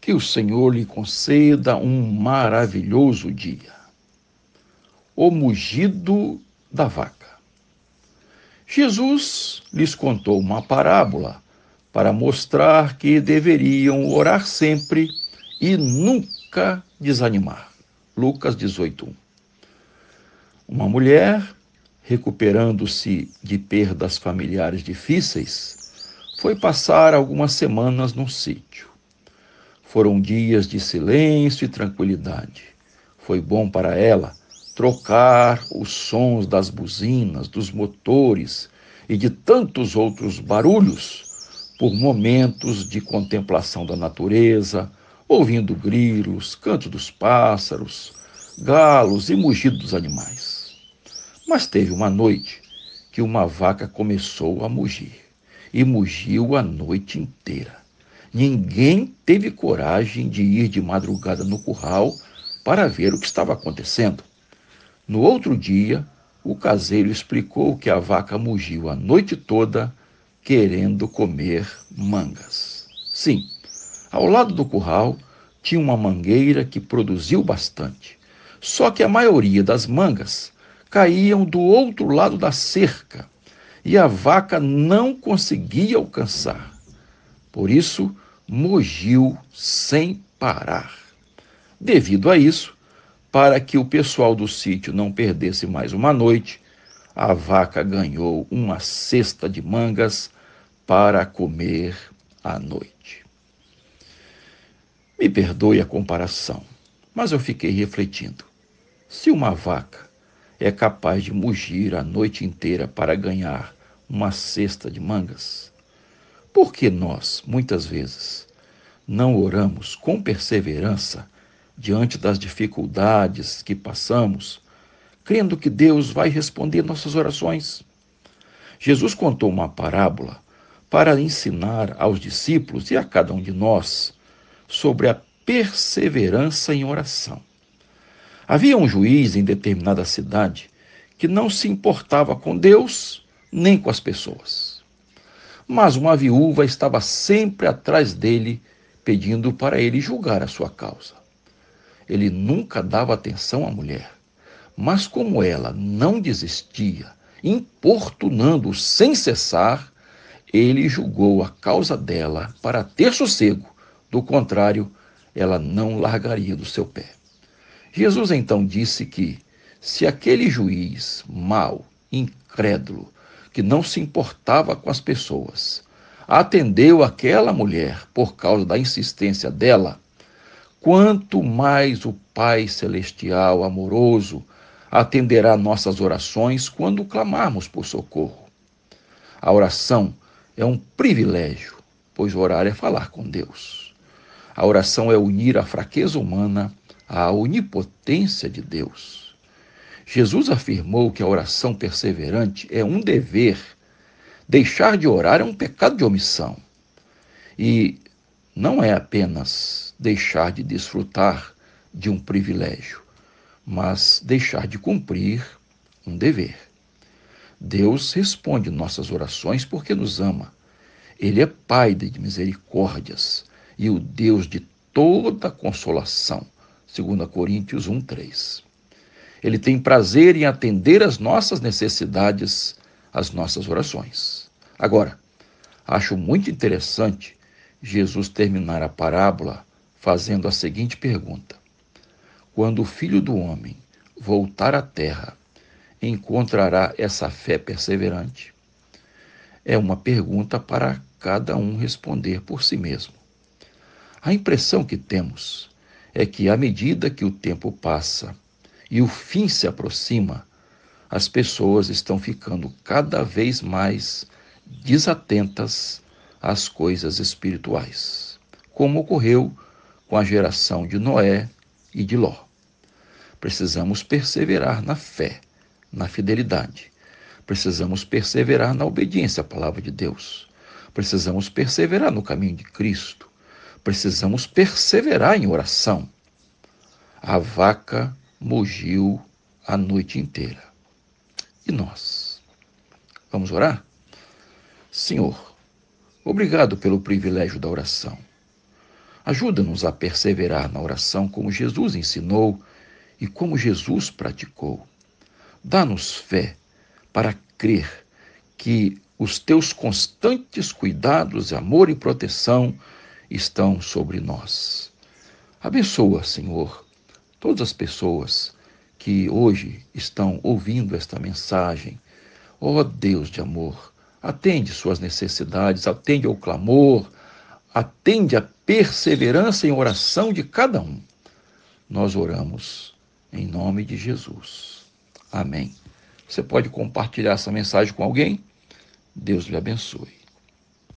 Que o Senhor lhe conceda um maravilhoso dia. O mugido da vaca. Jesus lhes contou uma parábola para mostrar que deveriam orar sempre e nunca desanimar. Lucas 18:1. Uma mulher, recuperando-se de perdas familiares difíceis, foi passar algumas semanas num sítio. Foram dias de silêncio e tranquilidade. Foi bom para ela trocar os sons das buzinas, dos motores e de tantos outros barulhos por momentos de contemplação da natureza, ouvindo grilos, canto dos pássaros, galos e mugido dos animais. Mas teve uma noite que uma vaca começou a mugir e mugiu a noite inteira. Ninguém teve coragem de ir de madrugada no curral para ver o que estava acontecendo. No outro dia, o caseiro explicou que a vaca mugiu a noite toda querendo comer mangas. Sim, ao lado do curral tinha uma mangueira que produziu bastante. Só que a maioria das mangas caíam do outro lado da cerca e a vaca não conseguia alcançar. Por isso, mugiu sem parar. Devido a isso, para que o pessoal do sítio não perdesse mais uma noite, a vaca ganhou uma cesta de mangas para comer à noite. Me perdoe a comparação, mas eu fiquei refletindo. Se uma vaca é capaz de mugir a noite inteira para ganhar uma cesta de mangas, por que nós, muitas vezes, não oramos com perseverança diante das dificuldades que passamos, crendo que Deus vai responder nossas orações? Jesus contou uma parábola para ensinar aos discípulos e a cada um de nós sobre a perseverança em oração. Havia um juiz em determinada cidade que não se importava com Deus nem com as pessoas mas uma viúva estava sempre atrás dele, pedindo para ele julgar a sua causa. Ele nunca dava atenção à mulher, mas como ela não desistia, importunando sem cessar, ele julgou a causa dela para ter sossego, do contrário, ela não largaria do seu pé. Jesus então disse que, se aquele juiz mau, incrédulo, que não se importava com as pessoas. Atendeu aquela mulher por causa da insistência dela. Quanto mais o Pai Celestial amoroso atenderá nossas orações quando clamarmos por socorro. A oração é um privilégio, pois orar é falar com Deus. A oração é unir a fraqueza humana à onipotência de Deus. Jesus afirmou que a oração perseverante é um dever. Deixar de orar é um pecado de omissão. E não é apenas deixar de desfrutar de um privilégio, mas deixar de cumprir um dever. Deus responde nossas orações porque nos ama. Ele é Pai de misericórdias e o Deus de toda consolação, segundo Coríntios 1:3. Ele tem prazer em atender às nossas necessidades, às nossas orações. Agora, acho muito interessante Jesus terminar a parábola fazendo a seguinte pergunta: Quando o filho do homem voltar à terra, encontrará essa fé perseverante? É uma pergunta para cada um responder por si mesmo. A impressão que temos é que, à medida que o tempo passa, e o fim se aproxima, as pessoas estão ficando cada vez mais desatentas às coisas espirituais, como ocorreu com a geração de Noé e de Ló. Precisamos perseverar na fé, na fidelidade. Precisamos perseverar na obediência à palavra de Deus. Precisamos perseverar no caminho de Cristo. Precisamos perseverar em oração. A vaca mugiu a noite inteira. E nós? Vamos orar? Senhor, obrigado pelo privilégio da oração. Ajuda-nos a perseverar na oração como Jesus ensinou e como Jesus praticou. Dá-nos fé para crer que os teus constantes cuidados, amor e proteção estão sobre nós. Abençoa, Senhor, todas as pessoas que hoje estão ouvindo esta mensagem. Ó oh Deus de amor, atende suas necessidades, atende ao clamor, atende à perseverança em oração de cada um. Nós oramos em nome de Jesus. Amém. Você pode compartilhar essa mensagem com alguém? Deus lhe abençoe.